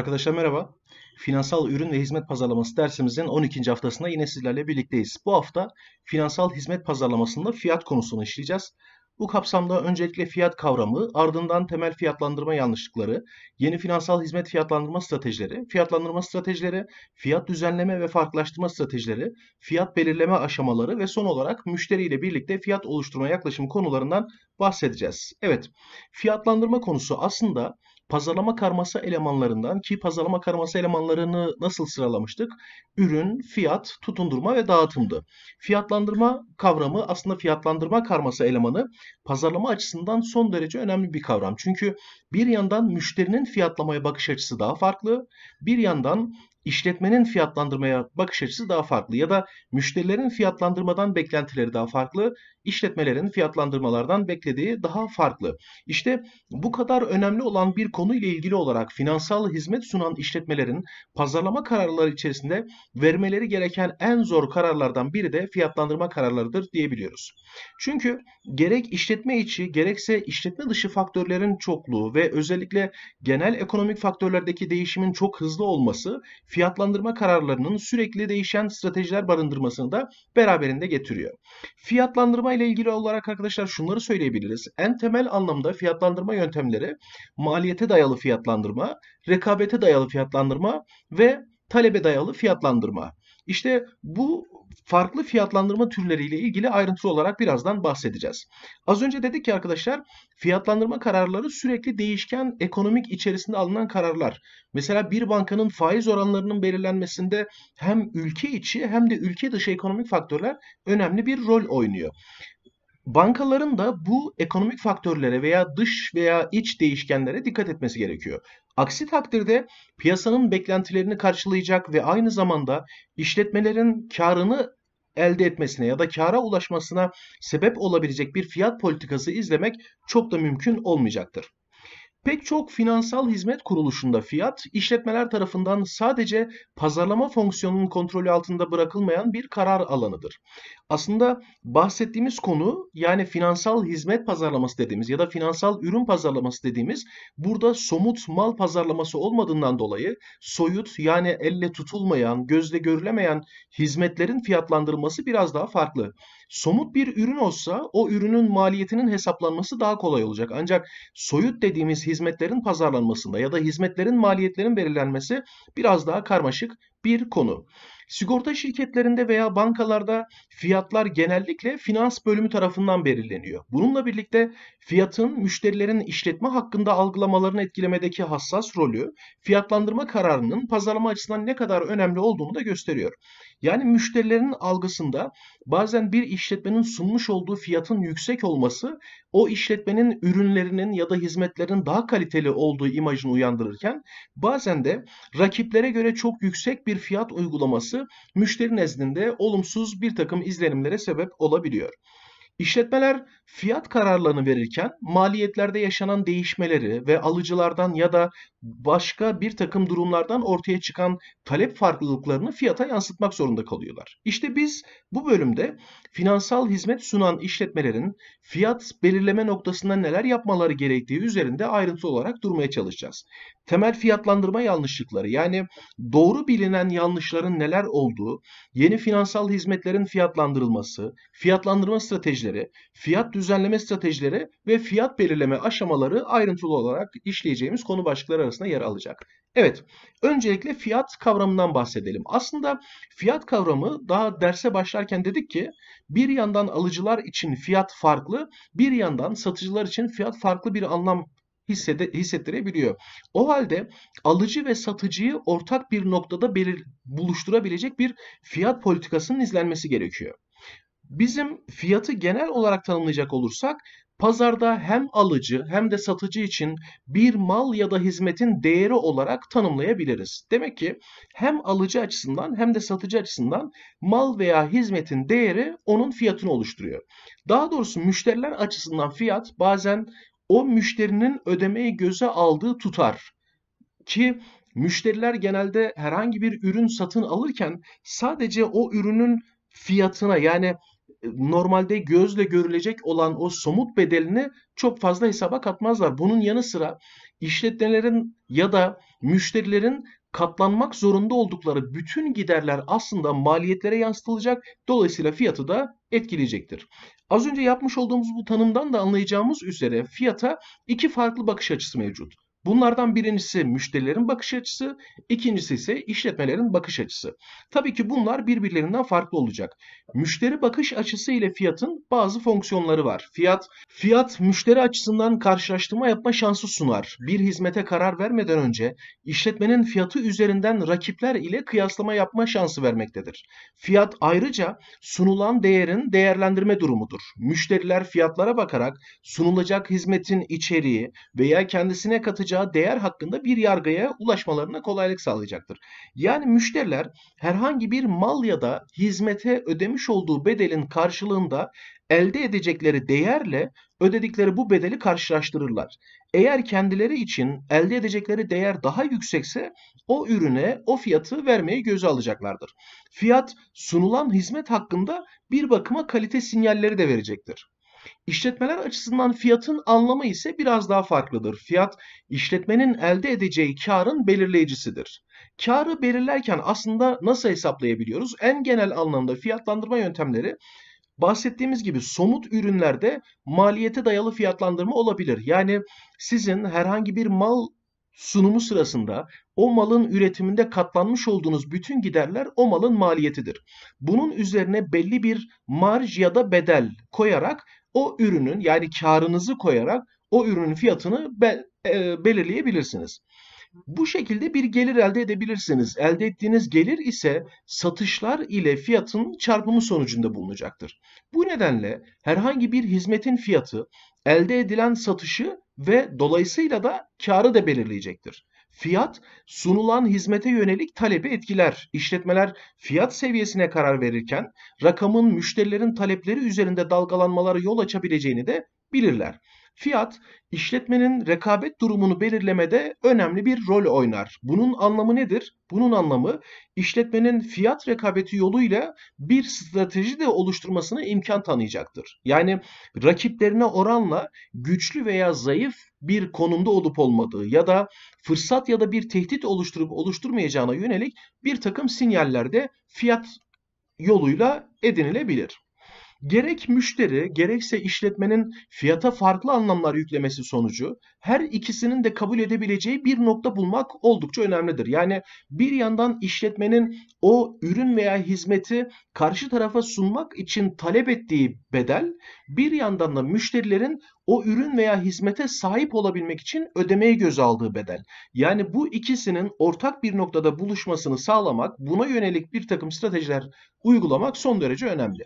Arkadaşlar merhaba. Finansal ürün ve hizmet pazarlaması dersimizin 12. haftasında yine sizlerle birlikteyiz. Bu hafta finansal hizmet pazarlamasında fiyat konusunu işleyeceğiz. Bu kapsamda öncelikle fiyat kavramı, ardından temel fiyatlandırma yanlışlıkları, yeni finansal hizmet fiyatlandırma stratejileri, fiyatlandırma stratejileri, fiyat düzenleme ve farklılaştırma stratejileri, fiyat belirleme aşamaları ve son olarak müşteriyle birlikte fiyat oluşturma yaklaşımı konularından bahsedeceğiz. Evet, fiyatlandırma konusu aslında pazarlama karması elemanlarından ki pazarlama karması elemanlarını nasıl sıralamıştık? Ürün, fiyat, tutundurma ve dağıtımdı. Fiyatlandırma kavramı aslında fiyatlandırma karması elemanı pazarlama açısından son derece önemli bir kavram. Çünkü bir yandan müşterinin fiyatlamaya bakış açısı daha farklı, bir yandan işletmenin fiyatlandırmaya bakış açısı daha farklı ya da müşterilerin fiyatlandırmadan beklentileri daha farklı, işletmelerin fiyatlandırmalardan beklediği daha farklı. İşte bu kadar önemli olan bir konu ile ilgili olarak finansal hizmet sunan işletmelerin pazarlama kararları içerisinde vermeleri gereken en zor kararlardan biri de fiyatlandırma kararlarıdır diyebiliyoruz. Çünkü gerek işletme içi gerekse işletme dışı faktörlerin çokluğu ve özellikle genel ekonomik faktörlerdeki değişimin çok hızlı olması fiyatlandırma kararlarının sürekli değişen stratejiler barındırmasını da beraberinde getiriyor. Fiyatlandırma ile ilgili olarak arkadaşlar şunları söyleyebiliriz. En temel anlamda fiyatlandırma yöntemleri maliyete dayalı fiyatlandırma, rekabete dayalı fiyatlandırma ve talebe dayalı fiyatlandırma. İşte bu farklı fiyatlandırma türleriyle ilgili ayrıntılı olarak birazdan bahsedeceğiz. Az önce dedik ki arkadaşlar fiyatlandırma kararları sürekli değişken ekonomik içerisinde alınan kararlar. Mesela bir bankanın faiz oranlarının belirlenmesinde hem ülke içi hem de ülke dışı ekonomik faktörler önemli bir rol oynuyor bankaların da bu ekonomik faktörlere veya dış veya iç değişkenlere dikkat etmesi gerekiyor. Aksi takdirde piyasanın beklentilerini karşılayacak ve aynı zamanda işletmelerin karını elde etmesine ya da kara ulaşmasına sebep olabilecek bir fiyat politikası izlemek çok da mümkün olmayacaktır. Pek çok finansal hizmet kuruluşunda fiyat, işletmeler tarafından sadece pazarlama fonksiyonunun kontrolü altında bırakılmayan bir karar alanıdır. Aslında bahsettiğimiz konu yani finansal hizmet pazarlaması dediğimiz ya da finansal ürün pazarlaması dediğimiz burada somut mal pazarlaması olmadığından dolayı soyut yani elle tutulmayan, gözle görülemeyen hizmetlerin fiyatlandırılması biraz daha farklı. Somut bir ürün olsa o ürünün maliyetinin hesaplanması daha kolay olacak. Ancak soyut dediğimiz hizmetlerin pazarlanmasında ya da hizmetlerin maliyetlerin belirlenmesi biraz daha karmaşık bir konu. Sigorta şirketlerinde veya bankalarda fiyatlar genellikle finans bölümü tarafından belirleniyor. Bununla birlikte fiyatın müşterilerin işletme hakkında algılamalarını etkilemedeki hassas rolü fiyatlandırma kararının pazarlama açısından ne kadar önemli olduğunu da gösteriyor. Yani müşterilerin algısında bazen bir işletmenin sunmuş olduğu fiyatın yüksek olması o işletmenin ürünlerinin ya da hizmetlerin daha kaliteli olduğu imajını uyandırırken bazen de rakiplere göre çok yüksek bir fiyat uygulaması müşteri nezdinde olumsuz bir takım izlenimlere sebep olabiliyor. İşletmeler fiyat kararlarını verirken maliyetlerde yaşanan değişmeleri ve alıcılardan ya da başka bir takım durumlardan ortaya çıkan talep farklılıklarını fiyata yansıtmak zorunda kalıyorlar. İşte biz bu bölümde finansal hizmet sunan işletmelerin fiyat belirleme noktasında neler yapmaları gerektiği üzerinde ayrıntılı olarak durmaya çalışacağız. Temel fiyatlandırma yanlışlıkları yani doğru bilinen yanlışların neler olduğu, yeni finansal hizmetlerin fiyatlandırılması, fiyatlandırma stratejileri, fiyat düzenleme stratejileri ve fiyat belirleme aşamaları ayrıntılı olarak işleyeceğimiz konu başlıkları arasında yer alacak. Evet, öncelikle fiyat kavramından bahsedelim. Aslında fiyat kavramı daha derse başlarken dedik ki bir yandan alıcılar için fiyat farklı, bir yandan satıcılar için fiyat farklı bir anlam hissettirebiliyor. O halde alıcı ve satıcıyı ortak bir noktada belir, buluşturabilecek bir fiyat politikasının izlenmesi gerekiyor. Bizim fiyatı genel olarak tanımlayacak olursak pazarda hem alıcı hem de satıcı için bir mal ya da hizmetin değeri olarak tanımlayabiliriz. Demek ki hem alıcı açısından hem de satıcı açısından mal veya hizmetin değeri onun fiyatını oluşturuyor. Daha doğrusu müşteriler açısından fiyat bazen o müşterinin ödemeyi göze aldığı tutar ki müşteriler genelde herhangi bir ürün satın alırken sadece o ürünün fiyatına yani normalde gözle görülecek olan o somut bedelini çok fazla hesaba katmazlar. Bunun yanı sıra işletmelerin ya da müşterilerin katlanmak zorunda oldukları bütün giderler aslında maliyetlere yansıtılacak. Dolayısıyla fiyatı da etkileyecektir. Az önce yapmış olduğumuz bu tanımdan da anlayacağımız üzere fiyata iki farklı bakış açısı mevcut. Bunlardan birincisi müşterilerin bakış açısı, ikincisi ise işletmelerin bakış açısı. Tabii ki bunlar birbirlerinden farklı olacak. Müşteri bakış açısı ile fiyatın bazı fonksiyonları var. Fiyat, fiyat müşteri açısından karşılaştırma yapma şansı sunar. Bir hizmete karar vermeden önce işletmenin fiyatı üzerinden rakipler ile kıyaslama yapma şansı vermektedir. Fiyat ayrıca sunulan değerin değerlendirme durumudur. Müşteriler fiyatlara bakarak sunulacak hizmetin içeriği veya kendisine katacağı alacağı değer hakkında bir yargıya ulaşmalarına kolaylık sağlayacaktır. Yani müşteriler herhangi bir mal ya da hizmete ödemiş olduğu bedelin karşılığında elde edecekleri değerle ödedikleri bu bedeli karşılaştırırlar. Eğer kendileri için elde edecekleri değer daha yüksekse o ürüne o fiyatı vermeyi göze alacaklardır. Fiyat sunulan hizmet hakkında bir bakıma kalite sinyalleri de verecektir. İşletmeler açısından fiyatın anlamı ise biraz daha farklıdır. Fiyat işletmenin elde edeceği karın belirleyicisidir. Karı belirlerken aslında nasıl hesaplayabiliyoruz? En genel anlamda fiyatlandırma yöntemleri bahsettiğimiz gibi somut ürünlerde maliyete dayalı fiyatlandırma olabilir. Yani sizin herhangi bir mal sunumu sırasında o malın üretiminde katlanmış olduğunuz bütün giderler o malın maliyetidir. Bunun üzerine belli bir marj ya da bedel koyarak o ürünün yani karınızı koyarak o ürünün fiyatını be, e, belirleyebilirsiniz. Bu şekilde bir gelir elde edebilirsiniz. Elde ettiğiniz gelir ise satışlar ile fiyatın çarpımı sonucunda bulunacaktır. Bu nedenle herhangi bir hizmetin fiyatı elde edilen satışı ve dolayısıyla da karı da belirleyecektir. Fiyat sunulan hizmete yönelik talebi etkiler. İşletmeler fiyat seviyesine karar verirken rakamın müşterilerin talepleri üzerinde dalgalanmalara yol açabileceğini de bilirler. Fiyat işletmenin rekabet durumunu belirlemede önemli bir rol oynar. Bunun anlamı nedir? Bunun anlamı işletmenin fiyat rekabeti yoluyla bir strateji de oluşturmasına imkan tanıyacaktır. Yani rakiplerine oranla güçlü veya zayıf bir konumda olup olmadığı ya da fırsat ya da bir tehdit oluşturup oluşturmayacağına yönelik bir takım sinyaller de fiyat yoluyla edinilebilir. Gerek müşteri gerekse işletmenin fiyata farklı anlamlar yüklemesi sonucu her ikisinin de kabul edebileceği bir nokta bulmak oldukça önemlidir. Yani bir yandan işletmenin o ürün veya hizmeti karşı tarafa sunmak için talep ettiği bedel bir yandan da müşterilerin o ürün veya hizmete sahip olabilmek için ödemeyi göz aldığı bedel. Yani bu ikisinin ortak bir noktada buluşmasını sağlamak, buna yönelik bir takım stratejiler uygulamak son derece önemli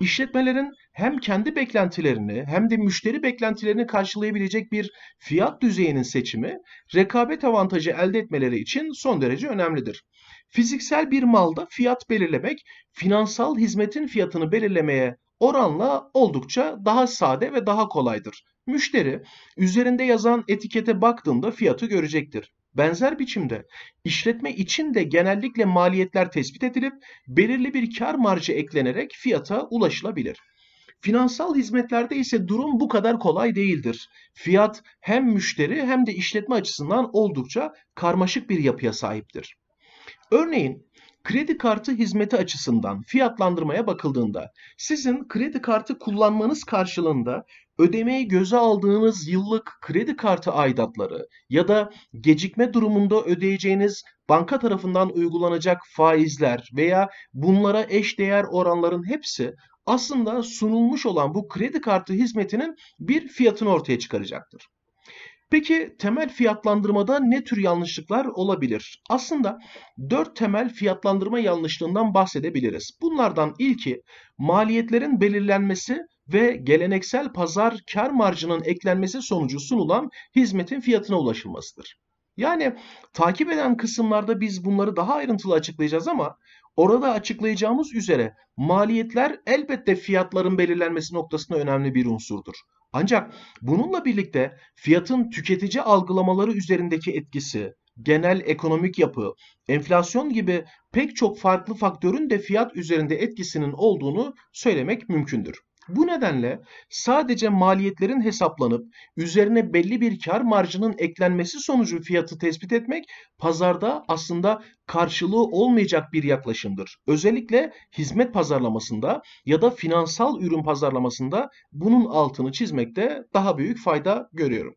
işletmelerin hem kendi beklentilerini hem de müşteri beklentilerini karşılayabilecek bir fiyat düzeyinin seçimi rekabet avantajı elde etmeleri için son derece önemlidir. Fiziksel bir malda fiyat belirlemek finansal hizmetin fiyatını belirlemeye oranla oldukça daha sade ve daha kolaydır. Müşteri üzerinde yazan etikete baktığında fiyatı görecektir. Benzer biçimde işletme için de genellikle maliyetler tespit edilip belirli bir kar marjı eklenerek fiyata ulaşılabilir. Finansal hizmetlerde ise durum bu kadar kolay değildir. Fiyat hem müşteri hem de işletme açısından oldukça karmaşık bir yapıya sahiptir. Örneğin Kredi kartı hizmeti açısından fiyatlandırmaya bakıldığında sizin kredi kartı kullanmanız karşılığında ödemeyi göze aldığınız yıllık kredi kartı aidatları ya da gecikme durumunda ödeyeceğiniz banka tarafından uygulanacak faizler veya bunlara eş değer oranların hepsi aslında sunulmuş olan bu kredi kartı hizmetinin bir fiyatını ortaya çıkaracaktır. Peki temel fiyatlandırmada ne tür yanlışlıklar olabilir? Aslında 4 temel fiyatlandırma yanlışlığından bahsedebiliriz. Bunlardan ilki maliyetlerin belirlenmesi ve geleneksel pazar kar marjının eklenmesi sonucu sunulan hizmetin fiyatına ulaşılmasıdır. Yani takip eden kısımlarda biz bunları daha ayrıntılı açıklayacağız ama orada açıklayacağımız üzere maliyetler elbette fiyatların belirlenmesi noktasında önemli bir unsurdur. Ancak bununla birlikte fiyatın tüketici algılamaları üzerindeki etkisi, genel ekonomik yapı, enflasyon gibi pek çok farklı faktörün de fiyat üzerinde etkisinin olduğunu söylemek mümkündür. Bu nedenle sadece maliyetlerin hesaplanıp üzerine belli bir kar marjının eklenmesi sonucu fiyatı tespit etmek pazarda aslında karşılığı olmayacak bir yaklaşımdır. Özellikle hizmet pazarlamasında ya da finansal ürün pazarlamasında bunun altını çizmekte daha büyük fayda görüyorum.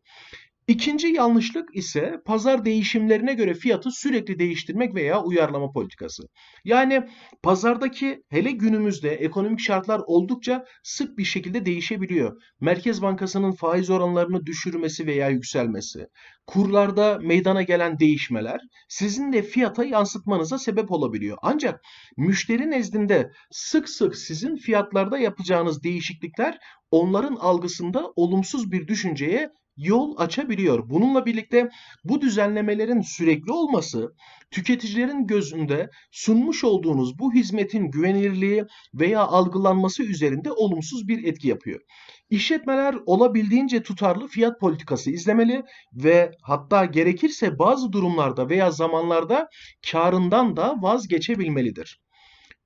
İkinci yanlışlık ise pazar değişimlerine göre fiyatı sürekli değiştirmek veya uyarlama politikası. Yani pazardaki hele günümüzde ekonomik şartlar oldukça sık bir şekilde değişebiliyor. Merkez Bankası'nın faiz oranlarını düşürmesi veya yükselmesi, kurlarda meydana gelen değişmeler sizin de fiyata yansıtmanıza sebep olabiliyor. Ancak müşteri nezdinde sık sık sizin fiyatlarda yapacağınız değişiklikler onların algısında olumsuz bir düşünceye yol açabiliyor. Bununla birlikte bu düzenlemelerin sürekli olması tüketicilerin gözünde sunmuş olduğunuz bu hizmetin güvenirliği veya algılanması üzerinde olumsuz bir etki yapıyor. İşletmeler olabildiğince tutarlı fiyat politikası izlemeli ve hatta gerekirse bazı durumlarda veya zamanlarda karından da vazgeçebilmelidir.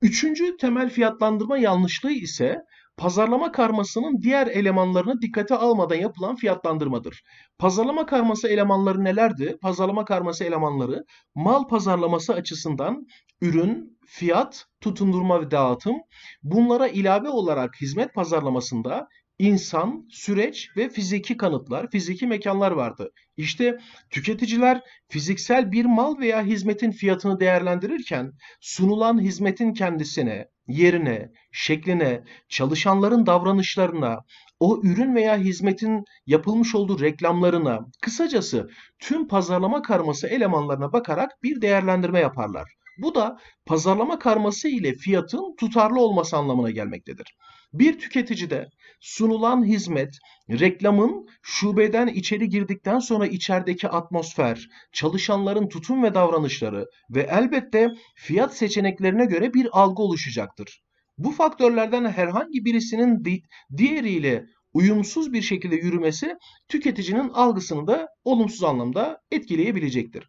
Üçüncü temel fiyatlandırma yanlışlığı ise pazarlama karmasının diğer elemanlarını dikkate almadan yapılan fiyatlandırmadır. Pazarlama karması elemanları nelerdi? Pazarlama karması elemanları mal pazarlaması açısından ürün, fiyat, tutundurma ve dağıtım bunlara ilave olarak hizmet pazarlamasında insan, süreç ve fiziki kanıtlar, fiziki mekanlar vardı. İşte tüketiciler fiziksel bir mal veya hizmetin fiyatını değerlendirirken sunulan hizmetin kendisine, yerine, şekline, çalışanların davranışlarına, o ürün veya hizmetin yapılmış olduğu reklamlarına, kısacası tüm pazarlama karması elemanlarına bakarak bir değerlendirme yaparlar. Bu da pazarlama karması ile fiyatın tutarlı olması anlamına gelmektedir. Bir tüketicide sunulan hizmet, reklamın şubeden içeri girdikten sonra içerideki atmosfer, çalışanların tutum ve davranışları ve elbette fiyat seçeneklerine göre bir algı oluşacaktır. Bu faktörlerden herhangi birisinin di diğeriyle uyumsuz bir şekilde yürümesi tüketicinin algısını da olumsuz anlamda etkileyebilecektir.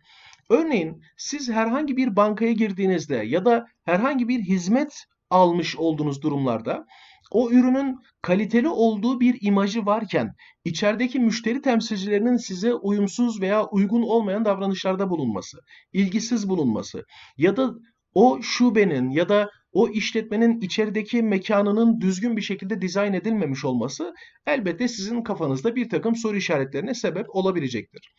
Örneğin siz herhangi bir bankaya girdiğinizde ya da herhangi bir hizmet almış olduğunuz durumlarda o ürünün kaliteli olduğu bir imajı varken içerideki müşteri temsilcilerinin size uyumsuz veya uygun olmayan davranışlarda bulunması, ilgisiz bulunması ya da o şubenin ya da o işletmenin içerideki mekanının düzgün bir şekilde dizayn edilmemiş olması elbette sizin kafanızda bir takım soru işaretlerine sebep olabilecektir.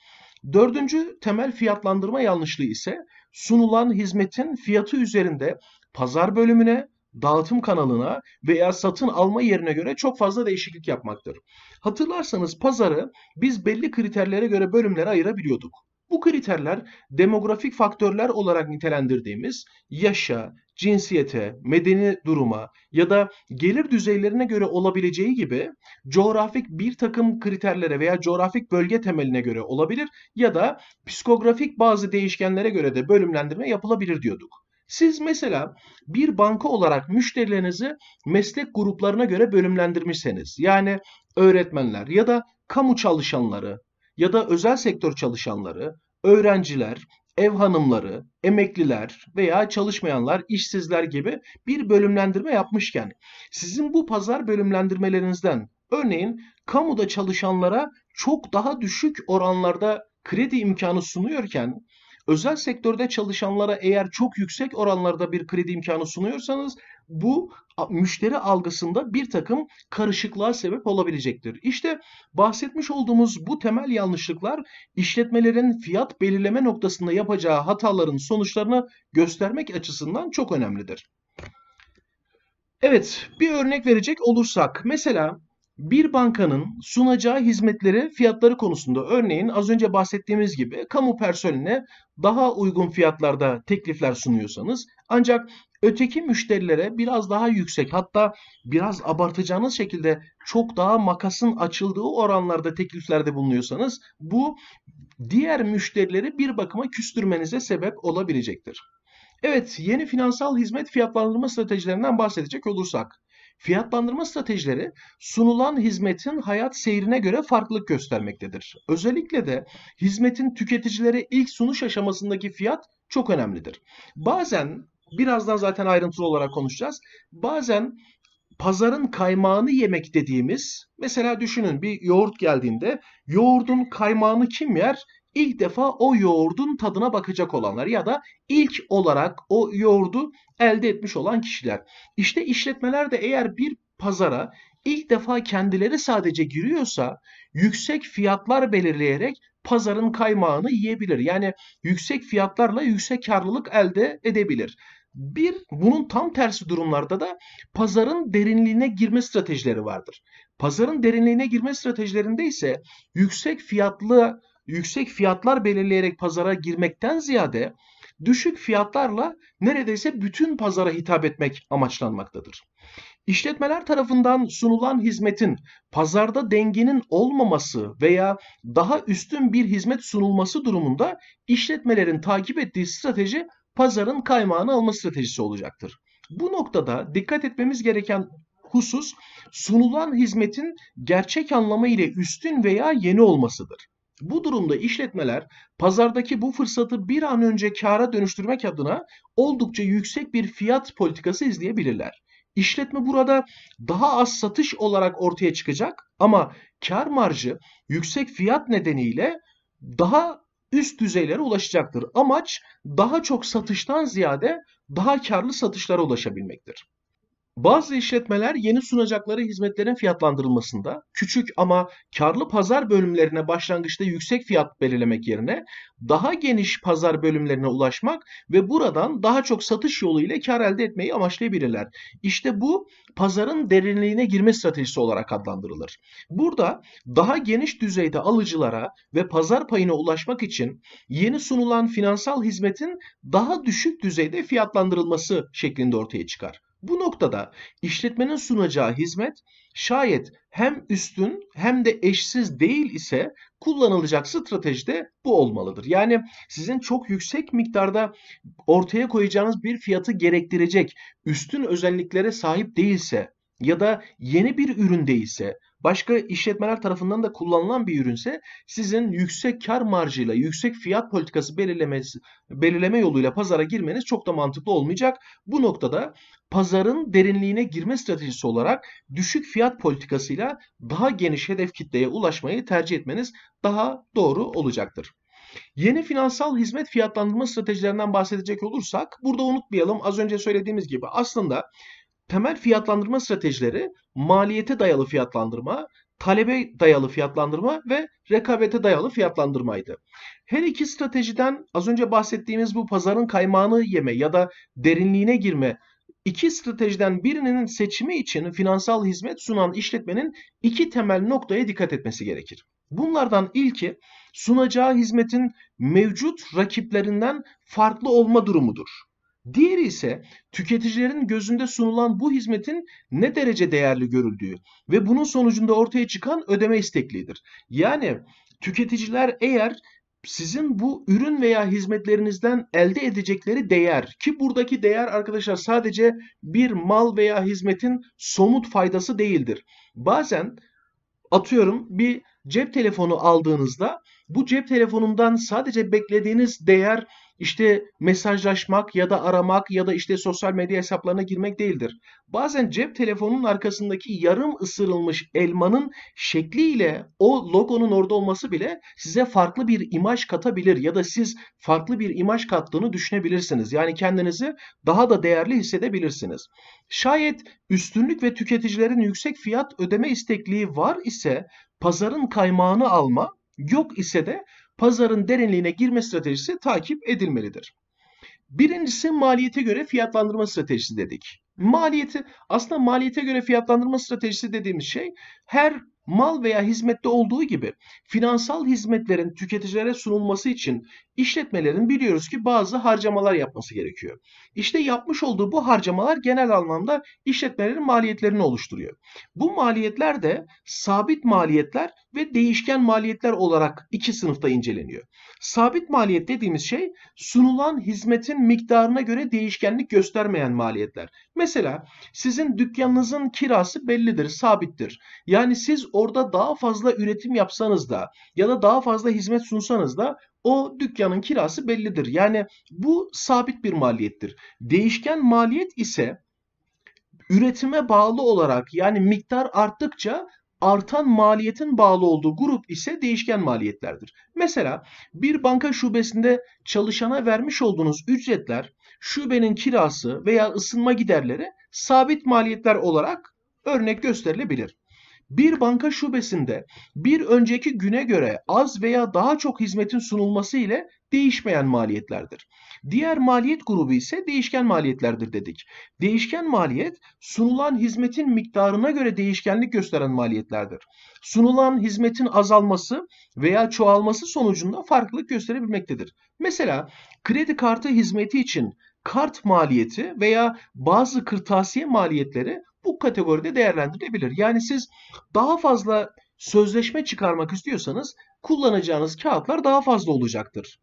Dördüncü temel fiyatlandırma yanlışlığı ise sunulan hizmetin fiyatı üzerinde pazar bölümüne, dağıtım kanalına veya satın alma yerine göre çok fazla değişiklik yapmaktır. Hatırlarsanız pazarı biz belli kriterlere göre bölümlere ayırabiliyorduk. Bu kriterler demografik faktörler olarak nitelendirdiğimiz yaşa, cinsiyete, medeni duruma ya da gelir düzeylerine göre olabileceği gibi coğrafik bir takım kriterlere veya coğrafik bölge temeline göre olabilir ya da psikografik bazı değişkenlere göre de bölümlendirme yapılabilir diyorduk. Siz mesela bir banka olarak müşterilerinizi meslek gruplarına göre bölümlendirmişseniz yani öğretmenler ya da kamu çalışanları ya da özel sektör çalışanları, öğrenciler, ev hanımları, emekliler veya çalışmayanlar, işsizler gibi bir bölümlendirme yapmışken sizin bu pazar bölümlendirmelerinizden örneğin kamuda çalışanlara çok daha düşük oranlarda kredi imkanı sunuyorken Özel sektörde çalışanlara eğer çok yüksek oranlarda bir kredi imkanı sunuyorsanız bu müşteri algısında bir takım karışıklığa sebep olabilecektir. İşte bahsetmiş olduğumuz bu temel yanlışlıklar işletmelerin fiyat belirleme noktasında yapacağı hataların sonuçlarını göstermek açısından çok önemlidir. Evet, bir örnek verecek olursak mesela bir bankanın sunacağı hizmetleri fiyatları konusunda örneğin az önce bahsettiğimiz gibi kamu personeline daha uygun fiyatlarda teklifler sunuyorsanız ancak öteki müşterilere biraz daha yüksek hatta biraz abartacağınız şekilde çok daha makasın açıldığı oranlarda tekliflerde bulunuyorsanız bu diğer müşterileri bir bakıma küstürmenize sebep olabilecektir. Evet, yeni finansal hizmet fiyatlandırma stratejilerinden bahsedecek olursak Fiyatlandırma stratejileri sunulan hizmetin hayat seyrine göre farklılık göstermektedir. Özellikle de hizmetin tüketicilere ilk sunuş aşamasındaki fiyat çok önemlidir. Bazen birazdan zaten ayrıntılı olarak konuşacağız. Bazen pazarın kaymağını yemek dediğimiz mesela düşünün bir yoğurt geldiğinde yoğurdun kaymağını kim yer? ilk defa o yoğurdun tadına bakacak olanlar ya da ilk olarak o yoğurdu elde etmiş olan kişiler. İşte işletmeler de eğer bir pazara ilk defa kendileri sadece giriyorsa yüksek fiyatlar belirleyerek pazarın kaymağını yiyebilir. Yani yüksek fiyatlarla yüksek karlılık elde edebilir. Bir, bunun tam tersi durumlarda da pazarın derinliğine girme stratejileri vardır. Pazarın derinliğine girme stratejilerinde ise yüksek fiyatlı yüksek fiyatlar belirleyerek pazara girmekten ziyade düşük fiyatlarla neredeyse bütün pazara hitap etmek amaçlanmaktadır. İşletmeler tarafından sunulan hizmetin pazarda dengenin olmaması veya daha üstün bir hizmet sunulması durumunda işletmelerin takip ettiği strateji pazarın kaymağını alma stratejisi olacaktır. Bu noktada dikkat etmemiz gereken husus sunulan hizmetin gerçek anlamı ile üstün veya yeni olmasıdır. Bu durumda işletmeler pazardaki bu fırsatı bir an önce kâra dönüştürmek adına oldukça yüksek bir fiyat politikası izleyebilirler. İşletme burada daha az satış olarak ortaya çıkacak ama kar marjı yüksek fiyat nedeniyle daha üst düzeylere ulaşacaktır. Amaç daha çok satıştan ziyade daha karlı satışlara ulaşabilmektir. Bazı işletmeler yeni sunacakları hizmetlerin fiyatlandırılmasında küçük ama karlı pazar bölümlerine başlangıçta yüksek fiyat belirlemek yerine daha geniş pazar bölümlerine ulaşmak ve buradan daha çok satış yolu ile kar elde etmeyi amaçlayabilirler. İşte bu pazarın derinliğine girme stratejisi olarak adlandırılır. Burada daha geniş düzeyde alıcılara ve pazar payına ulaşmak için yeni sunulan finansal hizmetin daha düşük düzeyde fiyatlandırılması şeklinde ortaya çıkar. Bu noktada işletmenin sunacağı hizmet şayet hem üstün hem de eşsiz değil ise kullanılacak stratejide bu olmalıdır. Yani sizin çok yüksek miktarda ortaya koyacağınız bir fiyatı gerektirecek üstün özelliklere sahip değilse ya da yeni bir ürün değilse başka işletmeler tarafından da kullanılan bir ürünse sizin yüksek kar marjıyla, yüksek fiyat politikası belirlemesi, belirleme yoluyla pazara girmeniz çok da mantıklı olmayacak. Bu noktada pazarın derinliğine girme stratejisi olarak düşük fiyat politikasıyla daha geniş hedef kitleye ulaşmayı tercih etmeniz daha doğru olacaktır. Yeni finansal hizmet fiyatlandırma stratejilerinden bahsedecek olursak burada unutmayalım az önce söylediğimiz gibi aslında temel fiyatlandırma stratejileri maliyete dayalı fiyatlandırma, talebe dayalı fiyatlandırma ve rekabete dayalı fiyatlandırmaydı. Her iki stratejiden az önce bahsettiğimiz bu pazarın kaymağını yeme ya da derinliğine girme iki stratejiden birinin seçimi için finansal hizmet sunan işletmenin iki temel noktaya dikkat etmesi gerekir. Bunlardan ilki sunacağı hizmetin mevcut rakiplerinden farklı olma durumudur. Diğeri ise tüketicilerin gözünde sunulan bu hizmetin ne derece değerli görüldüğü ve bunun sonucunda ortaya çıkan ödeme isteklidir. Yani tüketiciler eğer sizin bu ürün veya hizmetlerinizden elde edecekleri değer ki buradaki değer arkadaşlar sadece bir mal veya hizmetin somut faydası değildir. Bazen atıyorum bir cep telefonu aldığınızda bu cep telefonundan sadece beklediğiniz değer işte mesajlaşmak ya da aramak ya da işte sosyal medya hesaplarına girmek değildir. Bazen cep telefonunun arkasındaki yarım ısırılmış elmanın şekliyle o logonun orada olması bile size farklı bir imaj katabilir ya da siz farklı bir imaj kattığını düşünebilirsiniz. Yani kendinizi daha da değerli hissedebilirsiniz. Şayet üstünlük ve tüketicilerin yüksek fiyat ödeme istekliği var ise pazarın kaymağını alma, yok ise de pazarın derinliğine girme stratejisi takip edilmelidir. Birincisi maliyete göre fiyatlandırma stratejisi dedik. Maliyeti aslında maliyete göre fiyatlandırma stratejisi dediğimiz şey her mal veya hizmette olduğu gibi finansal hizmetlerin tüketicilere sunulması için İşletmelerin biliyoruz ki bazı harcamalar yapması gerekiyor. İşte yapmış olduğu bu harcamalar genel anlamda işletmelerin maliyetlerini oluşturuyor. Bu maliyetler de sabit maliyetler ve değişken maliyetler olarak iki sınıfta inceleniyor. Sabit maliyet dediğimiz şey sunulan hizmetin miktarına göre değişkenlik göstermeyen maliyetler. Mesela sizin dükkanınızın kirası bellidir, sabittir. Yani siz orada daha fazla üretim yapsanız da ya da daha fazla hizmet sunsanız da o dükkanın kirası bellidir. Yani bu sabit bir maliyettir. Değişken maliyet ise üretime bağlı olarak yani miktar arttıkça artan maliyetin bağlı olduğu grup ise değişken maliyetlerdir. Mesela bir banka şubesinde çalışana vermiş olduğunuz ücretler şubenin kirası veya ısınma giderleri sabit maliyetler olarak örnek gösterilebilir bir banka şubesinde bir önceki güne göre az veya daha çok hizmetin sunulması ile değişmeyen maliyetlerdir. Diğer maliyet grubu ise değişken maliyetlerdir dedik. Değişken maliyet sunulan hizmetin miktarına göre değişkenlik gösteren maliyetlerdir. Sunulan hizmetin azalması veya çoğalması sonucunda farklılık gösterebilmektedir. Mesela kredi kartı hizmeti için kart maliyeti veya bazı kırtasiye maliyetleri bu kategoride değerlendirilebilir. Yani siz daha fazla sözleşme çıkarmak istiyorsanız kullanacağınız kağıtlar daha fazla olacaktır.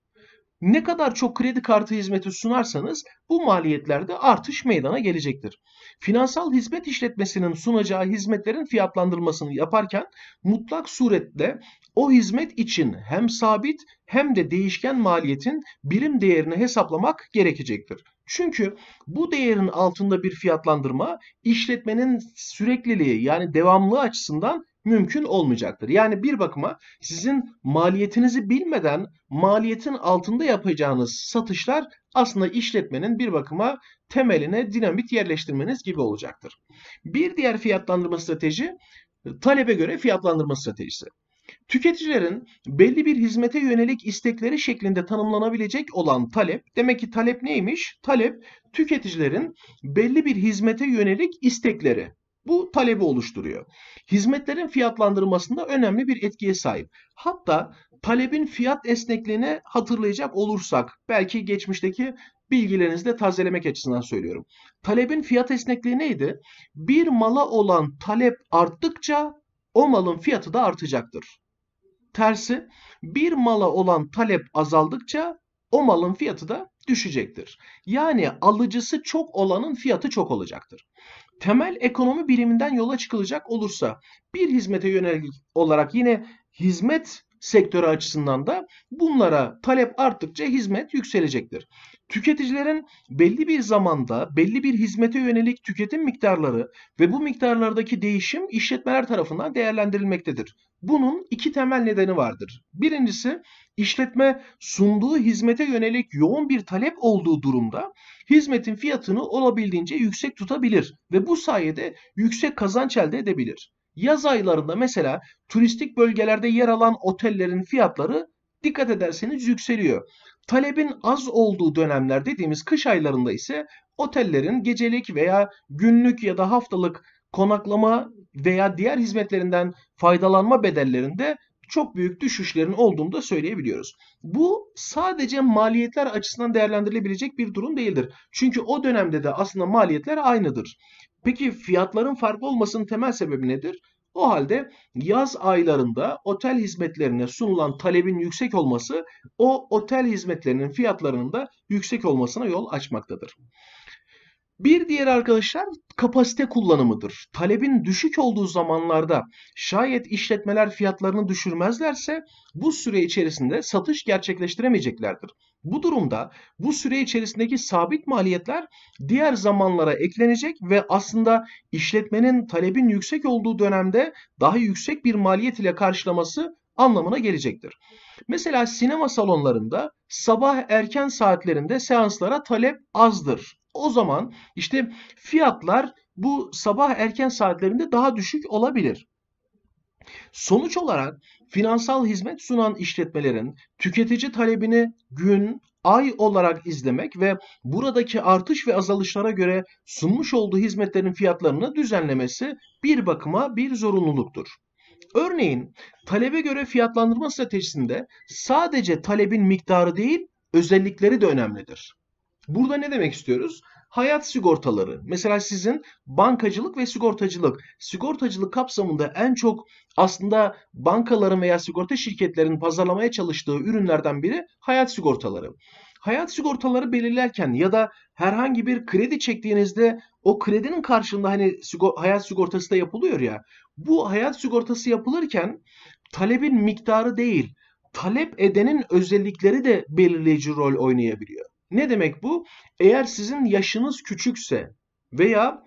Ne kadar çok kredi kartı hizmeti sunarsanız bu maliyetlerde artış meydana gelecektir. Finansal hizmet işletmesinin sunacağı hizmetlerin fiyatlandırılmasını yaparken mutlak suretle o hizmet için hem sabit hem de değişken maliyetin birim değerini hesaplamak gerekecektir. Çünkü bu değerin altında bir fiyatlandırma işletmenin sürekliliği yani devamlı açısından mümkün olmayacaktır. Yani bir bakıma sizin maliyetinizi bilmeden maliyetin altında yapacağınız satışlar aslında işletmenin bir bakıma temeline dinamit yerleştirmeniz gibi olacaktır. Bir diğer fiyatlandırma strateji e, talebe göre fiyatlandırma stratejisi. Tüketicilerin belli bir hizmete yönelik istekleri şeklinde tanımlanabilecek olan talep. Demek ki talep neymiş? Talep tüketicilerin belli bir hizmete yönelik istekleri. Bu talebi oluşturuyor. Hizmetlerin fiyatlandırmasında önemli bir etkiye sahip. Hatta talebin fiyat esnekliğini hatırlayacak olursak belki geçmişteki bilgilerinizi de tazelemek açısından söylüyorum. Talebin fiyat esnekliği neydi? Bir mala olan talep arttıkça o malın fiyatı da artacaktır. Tersi bir mala olan talep azaldıkça o malın fiyatı da düşecektir. Yani alıcısı çok olanın fiyatı çok olacaktır. Temel ekonomi biliminden yola çıkılacak olursa bir hizmete yönelik olarak yine hizmet sektörü açısından da bunlara talep arttıkça hizmet yükselecektir. Tüketicilerin belli bir zamanda belli bir hizmete yönelik tüketim miktarları ve bu miktarlardaki değişim işletmeler tarafından değerlendirilmektedir. Bunun iki temel nedeni vardır. Birincisi işletme sunduğu hizmete yönelik yoğun bir talep olduğu durumda hizmetin fiyatını olabildiğince yüksek tutabilir ve bu sayede yüksek kazanç elde edebilir. Yaz aylarında mesela turistik bölgelerde yer alan otellerin fiyatları dikkat ederseniz yükseliyor. Talebin az olduğu dönemler dediğimiz kış aylarında ise otellerin gecelik veya günlük ya da haftalık konaklama veya diğer hizmetlerinden faydalanma bedellerinde çok büyük düşüşlerin olduğunu da söyleyebiliyoruz. Bu sadece maliyetler açısından değerlendirilebilecek bir durum değildir. Çünkü o dönemde de aslında maliyetler aynıdır. Peki fiyatların farklı olmasının temel sebebi nedir? O halde yaz aylarında otel hizmetlerine sunulan talebin yüksek olması o otel hizmetlerinin fiyatlarının da yüksek olmasına yol açmaktadır. Bir diğer arkadaşlar kapasite kullanımıdır. Talebin düşük olduğu zamanlarda şayet işletmeler fiyatlarını düşürmezlerse bu süre içerisinde satış gerçekleştiremeyeceklerdir. Bu durumda bu süre içerisindeki sabit maliyetler diğer zamanlara eklenecek ve aslında işletmenin talebin yüksek olduğu dönemde daha yüksek bir maliyet ile karşılaması anlamına gelecektir. Mesela sinema salonlarında sabah erken saatlerinde seanslara talep azdır. O zaman işte fiyatlar bu sabah erken saatlerinde daha düşük olabilir. Sonuç olarak finansal hizmet sunan işletmelerin tüketici talebini gün, ay olarak izlemek ve buradaki artış ve azalışlara göre sunmuş olduğu hizmetlerin fiyatlarını düzenlemesi bir bakıma bir zorunluluktur. Örneğin talebe göre fiyatlandırma stratejisinde sadece talebin miktarı değil özellikleri de önemlidir. Burada ne demek istiyoruz? hayat sigortaları. Mesela sizin bankacılık ve sigortacılık. Sigortacılık kapsamında en çok aslında bankaların veya sigorta şirketlerinin pazarlamaya çalıştığı ürünlerden biri hayat sigortaları. Hayat sigortaları belirlerken ya da herhangi bir kredi çektiğinizde o kredinin karşılığında hani hayat sigortası da yapılıyor ya. Bu hayat sigortası yapılırken talebin miktarı değil, talep edenin özellikleri de belirleyici rol oynayabiliyor. Ne demek bu? Eğer sizin yaşınız küçükse veya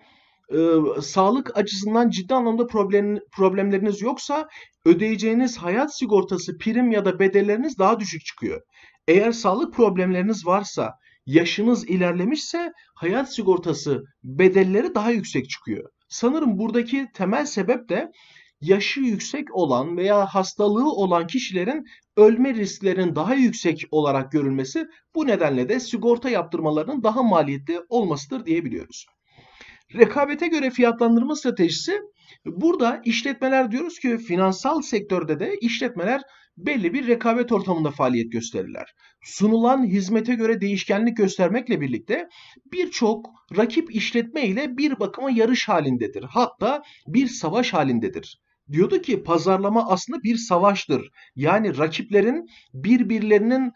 e, sağlık açısından ciddi anlamda problem, problemleriniz yoksa ödeyeceğiniz hayat sigortası prim ya da bedelleriniz daha düşük çıkıyor. Eğer sağlık problemleriniz varsa, yaşınız ilerlemişse hayat sigortası bedelleri daha yüksek çıkıyor. Sanırım buradaki temel sebep de yaşı yüksek olan veya hastalığı olan kişilerin ölme risklerinin daha yüksek olarak görülmesi bu nedenle de sigorta yaptırmalarının daha maliyetli olmasıdır diyebiliyoruz. Rekabete göre fiyatlandırma stratejisi burada işletmeler diyoruz ki finansal sektörde de işletmeler belli bir rekabet ortamında faaliyet gösterirler. Sunulan hizmete göre değişkenlik göstermekle birlikte birçok rakip işletme ile bir bakıma yarış halindedir. Hatta bir savaş halindedir diyordu ki pazarlama aslında bir savaştır. Yani rakiplerin birbirlerinin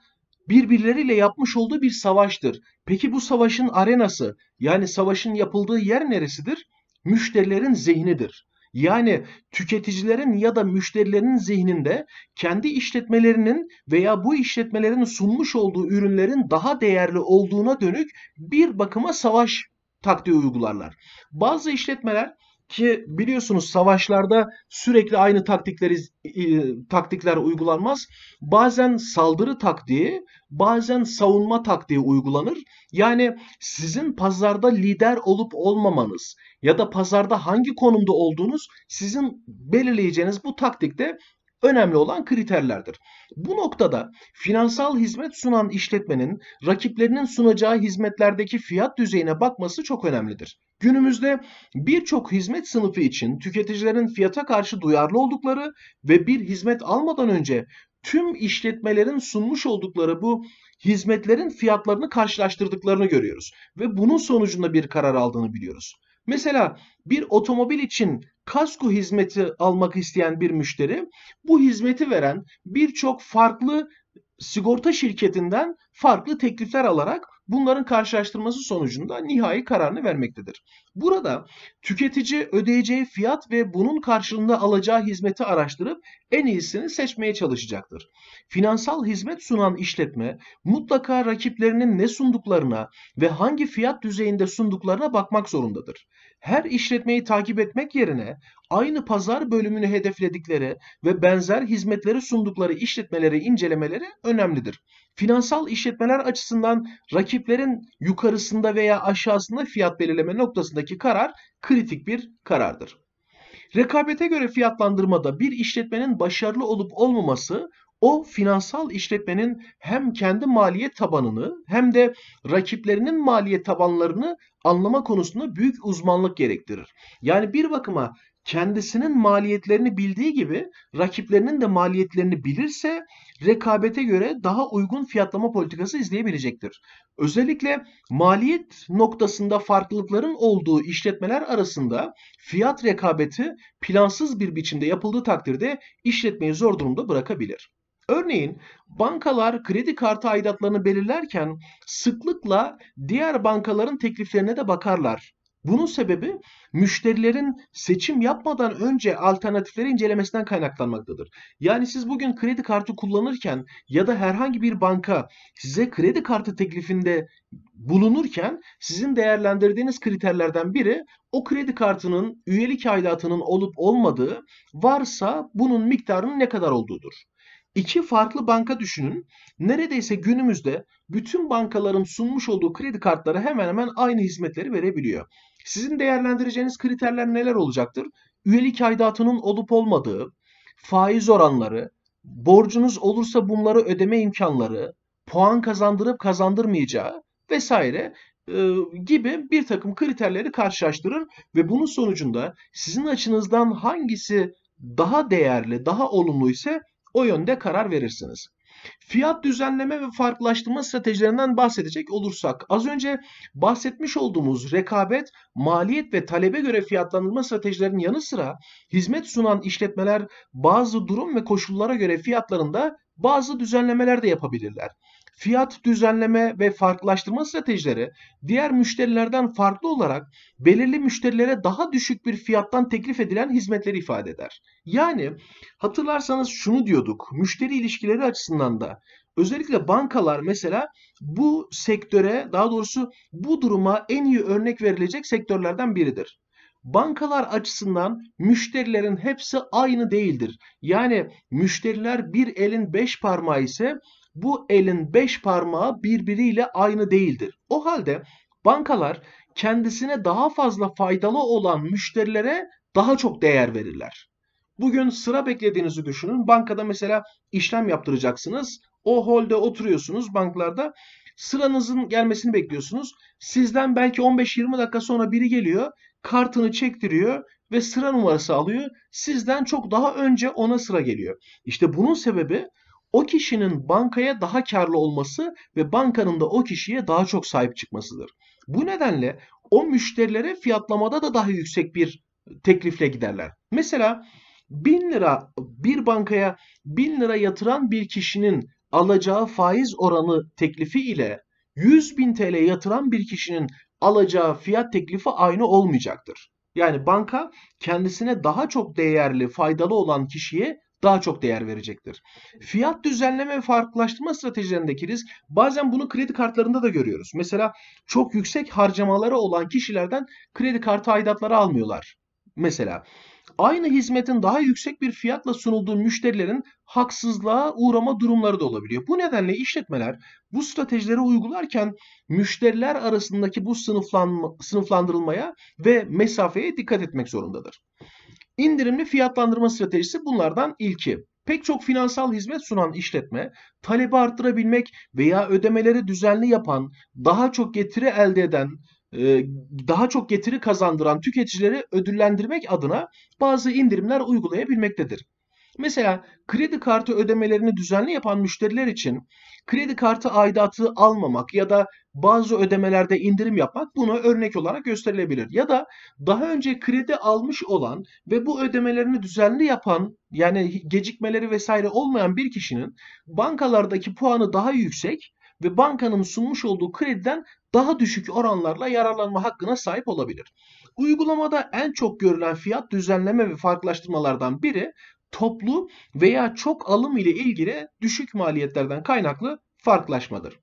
birbirleriyle yapmış olduğu bir savaştır. Peki bu savaşın arenası yani savaşın yapıldığı yer neresidir? Müşterilerin zihnidir. Yani tüketicilerin ya da müşterilerin zihninde kendi işletmelerinin veya bu işletmelerin sunmuş olduğu ürünlerin daha değerli olduğuna dönük bir bakıma savaş taktiği uygularlar. Bazı işletmeler ki biliyorsunuz savaşlarda sürekli aynı taktikleri e, taktikler uygulanmaz. Bazen saldırı taktiği, bazen savunma taktiği uygulanır. Yani sizin pazarda lider olup olmamanız ya da pazarda hangi konumda olduğunuz sizin belirleyeceğiniz bu taktikte önemli olan kriterlerdir. Bu noktada finansal hizmet sunan işletmenin rakiplerinin sunacağı hizmetlerdeki fiyat düzeyine bakması çok önemlidir. Günümüzde birçok hizmet sınıfı için tüketicilerin fiyata karşı duyarlı oldukları ve bir hizmet almadan önce tüm işletmelerin sunmuş oldukları bu hizmetlerin fiyatlarını karşılaştırdıklarını görüyoruz ve bunun sonucunda bir karar aldığını biliyoruz. Mesela bir otomobil için kasko hizmeti almak isteyen bir müşteri bu hizmeti veren birçok farklı sigorta şirketinden farklı teklifler alarak Bunların karşılaştırması sonucunda nihai kararını vermektedir. Burada tüketici ödeyeceği fiyat ve bunun karşılığında alacağı hizmeti araştırıp en iyisini seçmeye çalışacaktır. Finansal hizmet sunan işletme mutlaka rakiplerinin ne sunduklarına ve hangi fiyat düzeyinde sunduklarına bakmak zorundadır her işletmeyi takip etmek yerine aynı pazar bölümünü hedefledikleri ve benzer hizmetleri sundukları işletmeleri incelemeleri önemlidir. Finansal işletmeler açısından rakiplerin yukarısında veya aşağısında fiyat belirleme noktasındaki karar kritik bir karardır. Rekabete göre fiyatlandırmada bir işletmenin başarılı olup olmaması o finansal işletmenin hem kendi maliye tabanını hem de rakiplerinin maliye tabanlarını anlama konusunda büyük uzmanlık gerektirir. Yani bir bakıma kendisinin maliyetlerini bildiği gibi rakiplerinin de maliyetlerini bilirse rekabete göre daha uygun fiyatlama politikası izleyebilecektir. Özellikle maliyet noktasında farklılıkların olduğu işletmeler arasında fiyat rekabeti plansız bir biçimde yapıldığı takdirde işletmeyi zor durumda bırakabilir. Örneğin bankalar kredi kartı aidatlarını belirlerken sıklıkla diğer bankaların tekliflerine de bakarlar. Bunun sebebi müşterilerin seçim yapmadan önce alternatifleri incelemesinden kaynaklanmaktadır. Yani siz bugün kredi kartı kullanırken ya da herhangi bir banka size kredi kartı teklifinde bulunurken sizin değerlendirdiğiniz kriterlerden biri o kredi kartının üyelik aidatının olup olmadığı varsa bunun miktarının ne kadar olduğudur. İki farklı banka düşünün. Neredeyse günümüzde bütün bankaların sunmuş olduğu kredi kartları hemen hemen aynı hizmetleri verebiliyor. Sizin değerlendireceğiniz kriterler neler olacaktır? Üyelik aidatının olup olmadığı, faiz oranları, borcunuz olursa bunları ödeme imkanları, puan kazandırıp kazandırmayacağı vesaire e, gibi bir takım kriterleri karşılaştırır ve bunun sonucunda sizin açınızdan hangisi daha değerli, daha olumlu ise o yönde karar verirsiniz. Fiyat düzenleme ve farklılaştırma stratejilerinden bahsedecek olursak az önce bahsetmiş olduğumuz rekabet, maliyet ve talebe göre fiyatlandırma stratejilerinin yanı sıra hizmet sunan işletmeler bazı durum ve koşullara göre fiyatlarında bazı düzenlemeler de yapabilirler fiyat düzenleme ve farklılaştırma stratejileri diğer müşterilerden farklı olarak belirli müşterilere daha düşük bir fiyattan teklif edilen hizmetleri ifade eder. Yani hatırlarsanız şunu diyorduk. Müşteri ilişkileri açısından da özellikle bankalar mesela bu sektöre daha doğrusu bu duruma en iyi örnek verilecek sektörlerden biridir bankalar açısından müşterilerin hepsi aynı değildir. Yani müşteriler bir elin beş parmağı ise bu elin 5 parmağı birbiriyle aynı değildir. O halde bankalar kendisine daha fazla faydalı olan müşterilere daha çok değer verirler. Bugün sıra beklediğinizi düşünün. Bankada mesela işlem yaptıracaksınız. O holde oturuyorsunuz banklarda. Sıranızın gelmesini bekliyorsunuz. Sizden belki 15-20 dakika sonra biri geliyor. Kartını çektiriyor ve sıra numarası alıyor. Sizden çok daha önce ona sıra geliyor. İşte bunun sebebi o kişinin bankaya daha karlı olması ve bankanın da o kişiye daha çok sahip çıkmasıdır. Bu nedenle o müşterilere fiyatlamada da daha yüksek bir teklifle giderler. Mesela 1000 lira bir bankaya 1000 lira yatıran bir kişinin alacağı faiz oranı teklifi ile 100 bin TL yatıran bir kişinin alacağı fiyat teklifi aynı olmayacaktır. Yani banka kendisine daha çok değerli, faydalı olan kişiye daha çok değer verecektir. Fiyat düzenleme ve farklılaştırma stratejilerindeki risk bazen bunu kredi kartlarında da görüyoruz. Mesela çok yüksek harcamaları olan kişilerden kredi kartı aidatları almıyorlar. Mesela aynı hizmetin daha yüksek bir fiyatla sunulduğu müşterilerin haksızlığa uğrama durumları da olabiliyor. Bu nedenle işletmeler bu stratejileri uygularken müşteriler arasındaki bu sınıflandırılmaya ve mesafeye dikkat etmek zorundadır. İndirimli fiyatlandırma stratejisi bunlardan ilki. Pek çok finansal hizmet sunan işletme, talebi arttırabilmek veya ödemeleri düzenli yapan, daha çok getiri elde eden, e, daha çok getiri kazandıran tüketicileri ödüllendirmek adına bazı indirimler uygulayabilmektedir. Mesela kredi kartı ödemelerini düzenli yapan müşteriler için kredi kartı aidatı almamak ya da bazı ödemelerde indirim yapmak buna örnek olarak gösterilebilir. Ya da daha önce kredi almış olan ve bu ödemelerini düzenli yapan yani gecikmeleri vesaire olmayan bir kişinin bankalardaki puanı daha yüksek ve bankanın sunmuş olduğu krediden daha düşük oranlarla yararlanma hakkına sahip olabilir. Uygulamada en çok görülen fiyat düzenleme ve farklılaştırmalardan biri toplu veya çok alım ile ilgili düşük maliyetlerden kaynaklı farklılaşmadır.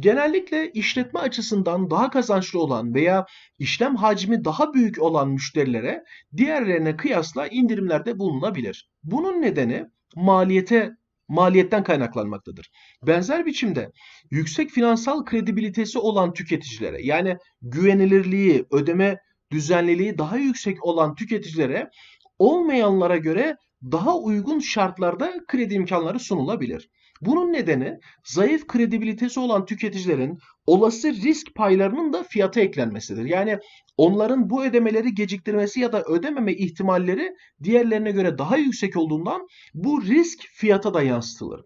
Genellikle işletme açısından daha kazançlı olan veya işlem hacmi daha büyük olan müşterilere diğerlerine kıyasla indirimlerde bulunabilir. Bunun nedeni maliyete maliyetten kaynaklanmaktadır. Benzer biçimde yüksek finansal kredibilitesi olan tüketicilere yani güvenilirliği, ödeme düzenliliği daha yüksek olan tüketicilere olmayanlara göre daha uygun şartlarda kredi imkanları sunulabilir. Bunun nedeni zayıf kredibilitesi olan tüketicilerin olası risk paylarının da fiyata eklenmesidir. Yani onların bu ödemeleri geciktirmesi ya da ödememe ihtimalleri diğerlerine göre daha yüksek olduğundan bu risk fiyata da yansıtılır.